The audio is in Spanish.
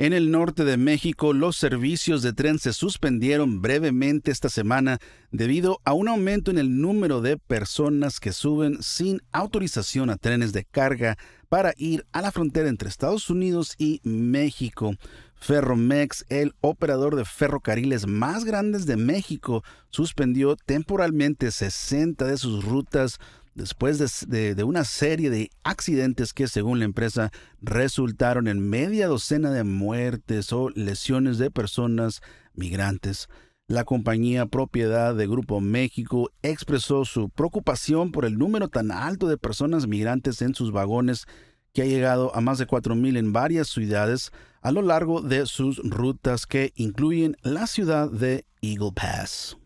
En el norte de México, los servicios de tren se suspendieron brevemente esta semana debido a un aumento en el número de personas que suben sin autorización a trenes de carga para ir a la frontera entre Estados Unidos y México. Ferromex, el operador de ferrocarriles más grandes de México, suspendió temporalmente 60 de sus rutas después de, una serie de accidentes que, según la empresa, resultaron en media docena de muertes o lesiones de personas migrantes. La compañía propiedad de Grupo México expresó su preocupación por el número tan alto de personas migrantes en sus vagones, que ha llegado a más de 4.000 en varias ciudades a lo largo de sus rutas que incluyen la ciudad de Eagle Pass.